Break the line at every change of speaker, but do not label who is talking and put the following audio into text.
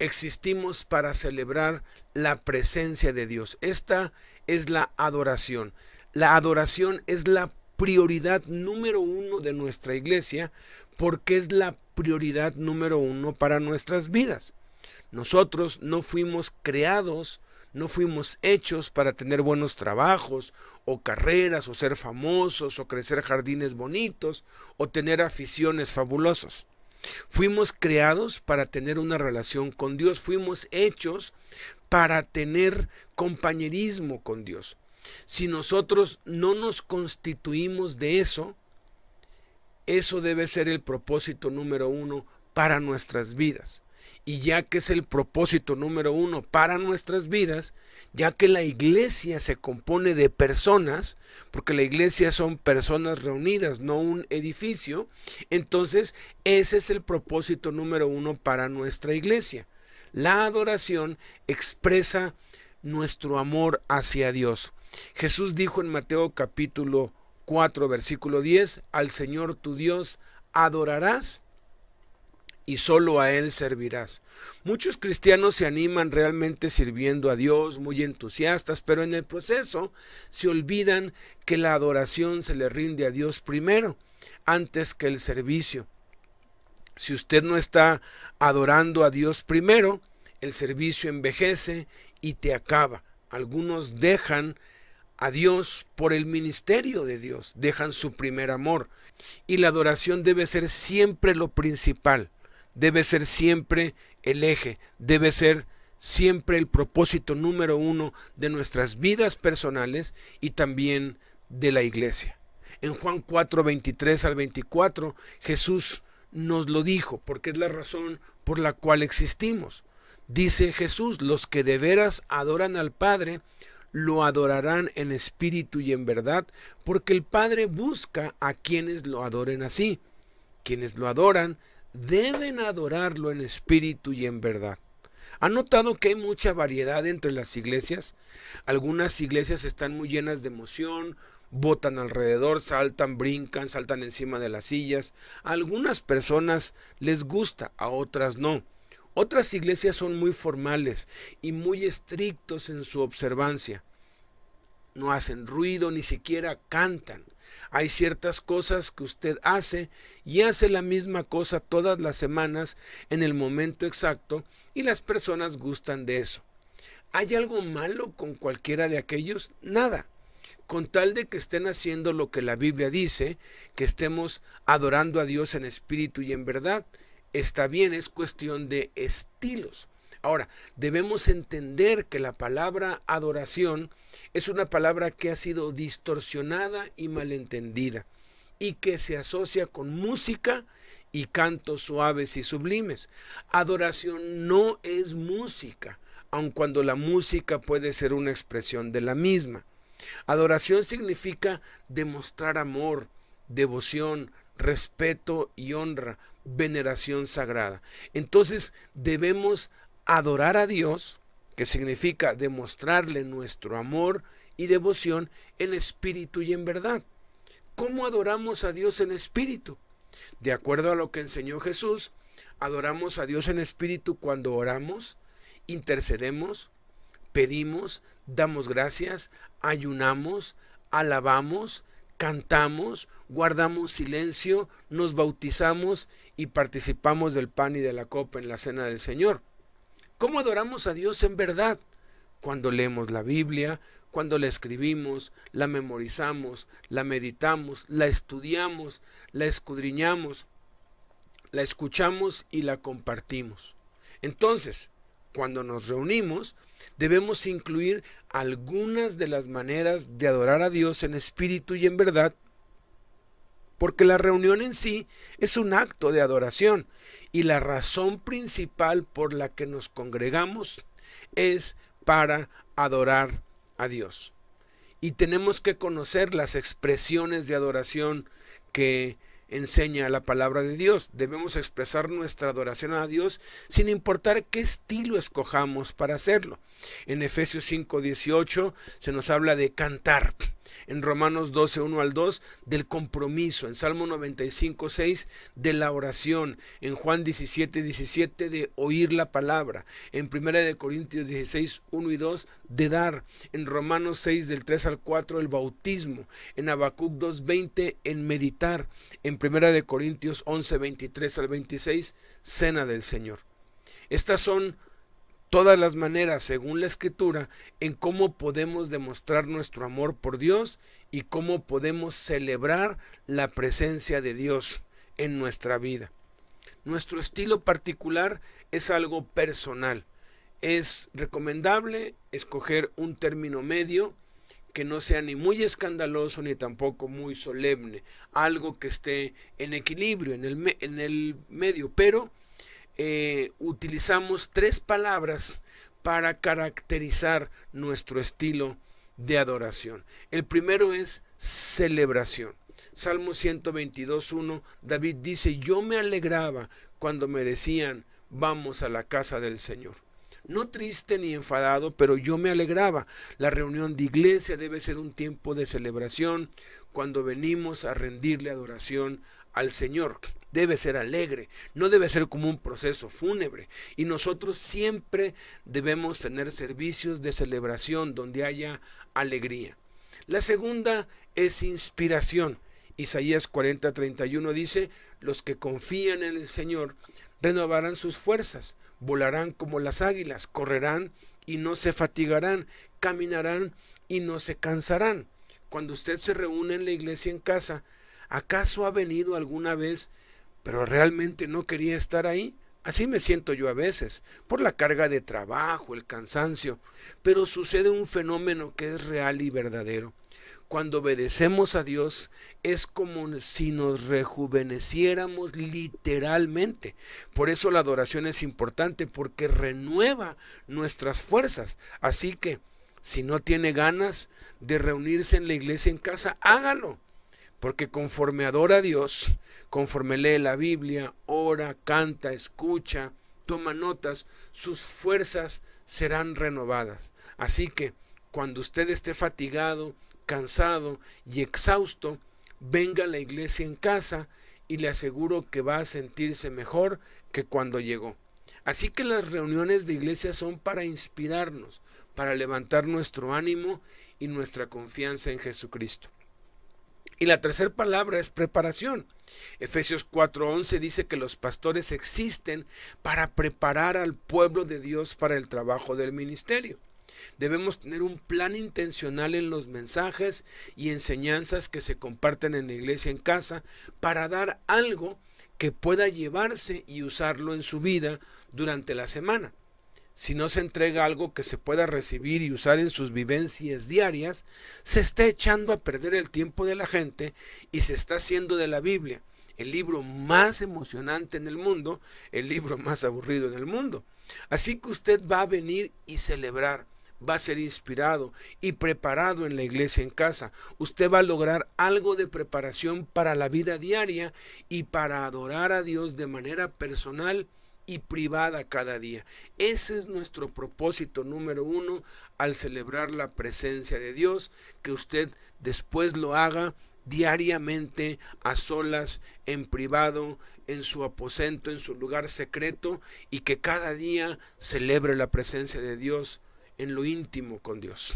existimos para celebrar la presencia de Dios. Esta es la adoración. La adoración es la prioridad número uno de nuestra iglesia porque es la prioridad número uno para nuestras vidas. Nosotros no fuimos creados, no fuimos hechos para tener buenos trabajos o carreras o ser famosos o crecer jardines bonitos o tener aficiones fabulosas. Fuimos creados para tener una relación con Dios, fuimos hechos para tener compañerismo con Dios. Si nosotros no nos constituimos de eso, eso debe ser el propósito número uno para nuestras vidas y ya que es el propósito número uno para nuestras vidas, ya que la iglesia se compone de personas, porque la iglesia son personas reunidas, no un edificio, entonces ese es el propósito número uno para nuestra iglesia. La adoración expresa nuestro amor hacia Dios. Jesús dijo en Mateo capítulo 4, versículo 10, al Señor tu Dios adorarás y solo a Él servirás. Muchos cristianos se animan realmente sirviendo a Dios, muy entusiastas, pero en el proceso se olvidan que la adoración se le rinde a Dios primero, antes que el servicio. Si usted no está adorando a Dios primero, el servicio envejece y te acaba. Algunos dejan a Dios por el ministerio de Dios, dejan su primer amor. Y la adoración debe ser siempre lo principal debe ser siempre el eje, debe ser siempre el propósito número uno de nuestras vidas personales y también de la iglesia. En Juan 4, 23 al 24, Jesús nos lo dijo, porque es la razón por la cual existimos. Dice Jesús, los que de veras adoran al Padre, lo adorarán en espíritu y en verdad, porque el Padre busca a quienes lo adoren así. Quienes lo adoran deben adorarlo en espíritu y en verdad. ¿Han notado que hay mucha variedad entre las iglesias? Algunas iglesias están muy llenas de emoción, botan alrededor, saltan, brincan, saltan encima de las sillas. A algunas personas les gusta, a otras no. Otras iglesias son muy formales y muy estrictos en su observancia. No hacen ruido, ni siquiera cantan. Hay ciertas cosas que usted hace y hace la misma cosa todas las semanas en el momento exacto y las personas gustan de eso. ¿Hay algo malo con cualquiera de aquellos? Nada. Con tal de que estén haciendo lo que la Biblia dice, que estemos adorando a Dios en espíritu y en verdad, está bien, es cuestión de estilos. Ahora, debemos entender que la palabra adoración es una palabra que ha sido distorsionada y malentendida y que se asocia con música y cantos suaves y sublimes. Adoración no es música, aun cuando la música puede ser una expresión de la misma. Adoración significa demostrar amor, devoción, respeto y honra, veneración sagrada. Entonces debemos adorar a Dios, que significa demostrarle nuestro amor y devoción en espíritu y en verdad. ¿Cómo adoramos a Dios en espíritu? De acuerdo a lo que enseñó Jesús, adoramos a Dios en espíritu cuando oramos, intercedemos, pedimos, damos gracias, ayunamos, alabamos, cantamos, guardamos silencio, nos bautizamos y participamos del pan y de la copa en la cena del Señor. ¿Cómo adoramos a Dios en verdad? Cuando leemos la Biblia, cuando la escribimos, la memorizamos, la meditamos, la estudiamos, la escudriñamos, la escuchamos y la compartimos. Entonces, cuando nos reunimos, debemos incluir algunas de las maneras de adorar a Dios en espíritu y en verdad porque la reunión en sí es un acto de adoración y la razón principal por la que nos congregamos es para adorar a Dios. Y tenemos que conocer las expresiones de adoración que enseña la palabra de Dios. Debemos expresar nuestra adoración a Dios sin importar qué estilo escojamos para hacerlo. En Efesios 5:18 se nos habla de cantar en Romanos 12, 1 al 2 del compromiso, en Salmo 95, 6 de la oración, en Juan 17, 17 de oír la palabra, en 1 de Corintios 16, 1 y 2 de dar, en Romanos 6 del 3 al 4 el bautismo, en Habacuc 2, 20 en meditar, en 1 de Corintios 11, 23 al 26 cena del Señor. Estas son todas las maneras, según la escritura, en cómo podemos demostrar nuestro amor por Dios y cómo podemos celebrar la presencia de Dios en nuestra vida. Nuestro estilo particular es algo personal. Es recomendable escoger un término medio que no sea ni muy escandaloso ni tampoco muy solemne, algo que esté en equilibrio, en el, en el medio, pero eh, utilizamos tres palabras para caracterizar nuestro estilo de adoración. El primero es celebración. Salmo 122.1, David dice, yo me alegraba cuando me decían, vamos a la casa del Señor. No triste ni enfadado, pero yo me alegraba. La reunión de iglesia debe ser un tiempo de celebración cuando venimos a rendirle adoración al Señor debe ser alegre, no debe ser como un proceso fúnebre. Y nosotros siempre debemos tener servicios de celebración donde haya alegría. La segunda es inspiración. Isaías 40:31 dice, los que confían en el Señor renovarán sus fuerzas, volarán como las águilas, correrán y no se fatigarán, caminarán y no se cansarán. Cuando usted se reúne en la iglesia en casa, ¿Acaso ha venido alguna vez, pero realmente no quería estar ahí? Así me siento yo a veces, por la carga de trabajo, el cansancio, pero sucede un fenómeno que es real y verdadero. Cuando obedecemos a Dios es como si nos rejuveneciéramos literalmente. Por eso la adoración es importante porque renueva nuestras fuerzas. Así que si no tiene ganas de reunirse en la iglesia en casa, hágalo. Porque conforme adora a Dios, conforme lee la Biblia, ora, canta, escucha, toma notas, sus fuerzas serán renovadas. Así que cuando usted esté fatigado, cansado y exhausto, venga a la iglesia en casa y le aseguro que va a sentirse mejor que cuando llegó. Así que las reuniones de iglesia son para inspirarnos, para levantar nuestro ánimo y nuestra confianza en Jesucristo. Y la tercera palabra es preparación. Efesios 4:11 dice que los pastores existen para preparar al pueblo de Dios para el trabajo del ministerio. Debemos tener un plan intencional en los mensajes y enseñanzas que se comparten en la iglesia en casa para dar algo que pueda llevarse y usarlo en su vida durante la semana si no se entrega algo que se pueda recibir y usar en sus vivencias diarias, se está echando a perder el tiempo de la gente y se está haciendo de la Biblia el libro más emocionante en el mundo, el libro más aburrido en el mundo. Así que usted va a venir y celebrar, va a ser inspirado y preparado en la iglesia en casa. Usted va a lograr algo de preparación para la vida diaria y para adorar a Dios de manera personal y privada cada día. Ese es nuestro propósito número uno al celebrar la presencia de Dios, que usted después lo haga diariamente a solas, en privado, en su aposento, en su lugar secreto, y que cada día celebre la presencia de Dios en lo íntimo con Dios.